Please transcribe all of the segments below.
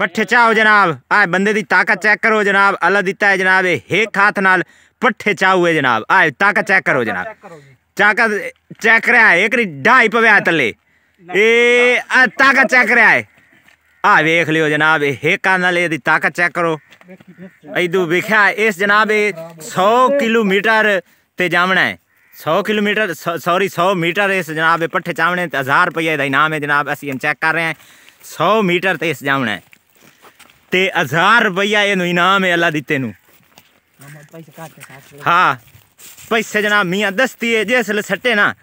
ਪੱਠੇ ਚਾਓ ਜਨਾਬ ਆ ਬੰਦੇ ਦੀ ਤਾਕਤ ਚੈੱਕ ਕਰੋ ਜਨਾਬ ਅੱਲਾ ਦਿੱਤਾ ਹੈ ਜਨਾਬ ਇਹ ਖਾਤ ਨਾਲ ਪੱਠੇ ਚਾਉਏ ਜਨਾਬ ਆ ਤਾਕਤ ਚੈੱਕ ਕਰੋ ਜਨਾਬ ਤਾਕਤ ਚੈੱਕ ਰਿਹਾ ਇੱਕ ਢਾਈ ਪਵਿਆ ਥੱਲੇ ਇਹ ਆ ਤਾਕਤ ਚੈੱਕ ਰਿਹਾ ਹੈ ਆ ਵੇਖ ਲਿਓ ਜਨਾਬ ਇਹ ਹੇਕਾਂ ਨਾਲ ਇਹਦੀ ਤਾਕਤ ਚੈੱਕ ਕਰੋ ਐਦੂ ਵਿਖਿਆ ਇਸ ਜਨਾਬ ਇਹ 100 ਕਿਲੋਮੀਟਰ ਤੇ ਜਾਵਣਾ ਹੈ 100 ਕਿਲੋਮੀਟਰ ਸੌਰੀ 100 ਮੀਟਰ ਇਸ ਜਨਾਬ ਇਹ ਪੱਠੇ ਚਾਵਣੇ ਤੇ 1000 ਰੁਪਏ ਦਾ ਇਨਾਮ ਹੈ ਜਨਾਬ ਅਸੀਂ ਚੈੱਕ ਕਰ ਰਹੇ ਹਾਂ 100 ਮੀਟਰ ਤੇ ਇਸ ਜਾਵਣਾ ਹੈ ਤੇ 1000 ਰੁਪਈਆ ਇਹਨੂੰ ਇਨਾਮ ਹੈ ਅੱਲਾ ਦਿੱਤੇ ਨੂੰ ਹਾਂ ਪੈਸੇ ਜਨਾਬ ਮੀਆਂ ਦਸਤੀ ਹੈ ਜਿਸ ਲ ਸੱਟੇ ਨਾ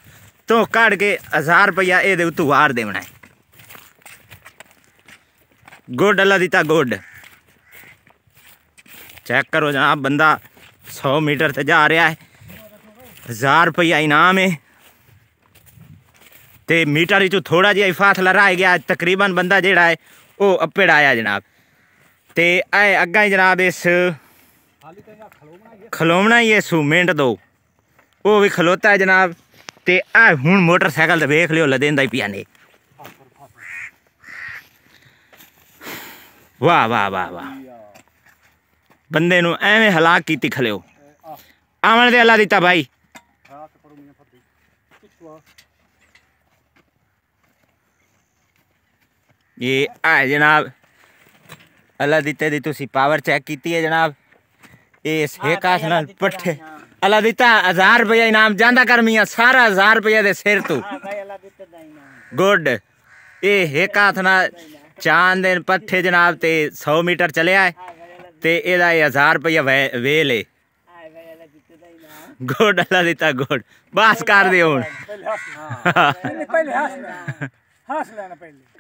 ਤੋ ਕੱਢ ਕੇ 1000 ਰੁਪਈਆ ਇਹਦੇ ਉਤੋਂ ਵਾਰ ਦੇਣਾ ਹੈ ਗੁੱਡ ਅੱਲਾ ਦਿੱਤਾ ਗੁੱਡ ਚੈੱਕ ਕਰੋ ਜਨਾਬ ਬੰਦਾ 100 ਮੀਟਰ ਤੇ ਜਾ ਰਿਹਾ ਹੈ 1000 ਰੁਪਈਆ ਇਨਾਮ ਹੈ ਤੇ ਮੀਟਰ ਵਿੱਚ ਥੋੜਾ ਜਿਹਾ ਇਫਾਸਲਾ ਰਹਿ ਗਿਆ ਤਕਰੀਬਨ ਬੰਦਾ ਜਿਹੜਾ ਹੈ ਉਹ ਅੱਪੜ ਆਇਆ ਜਨਾਬ ਤੇ ਐ ਅੱਗਾ ਹੀ ਜਨਾਬ ਇਸ ਖਲੋਮਣਾ ਹੀ ਇਸ ਮਿੰਟ ਦੋ ਉਹ ਵੀ ਖਲੋਤਾ ਹੈ ਜਨਾਬ ਤੇ ਐ ਹੁਣ ਮੋਟਰਸਾਈਕਲ ਤੇ ਵੇਖ ਲਿਓ ਲਦੇਂਦਾ ਹੀ ਪਿਆ ਨੇ ਵਾ ਵਾ ਵਾ ਬੰਦੇ ਨੂੰ ਐਵੇਂ ਹਲਾਕ ਕੀਤੀ ਖਲਿਓ ਆਵਣ ਦੇ ਅੱਲਾ ਦਿੱਤਾ ਭਾਈ ਇਹ ਆ ਜਨਾਬ ਅੱਲਾ ਦਿੱਤੇ ਦੀ ਤੁਸੀਂ ਪਾਵਰ ਚੈੱਕ ਕੀਤੀ ਹੈ ਜਨਾਬ ਇਸ ਹੇਕਾਸ ਨਾਲ ਪੱਠੇ ਅੱਲਾ ਦਿੱਤਾ 1000 ਰੁਪਏ ਇਨਾਮ ਜਾਂਦਾ ਕਰ ਮੀਆਂ ਸਾਰਾ 1000 ਰੁਪਏ ਦੇ ਸਿਰ ਤੋਂ ਹਾਂ ਭਾਈ ਦਾ ਇਨਾਮ ਗੁੱਡ ਇਹ ਹੇਕਾਸ ਨਾਲ ਚਾਂਦ ਦੇ ਪੱਠੇ ਜਨਾਬ ਤੇ 100 ਮੀਟਰ ਚਲਿਆ ਹੈ ਤੇ ਇਹਦਾ 1000 ਰੁਪਏ ਵੇਲ ਹੈ ਗੁੱਡ ਅੱਲਾ ਦਿੱਤਾ ਗੁੱਡ ਬਾਸ ਕਰ ਦਿਓ ਹੁਣ ਪਹਿਲੇ ਹਾਸ ਹੱਸ ਲੈਣਾ ਪਹਿਲੇ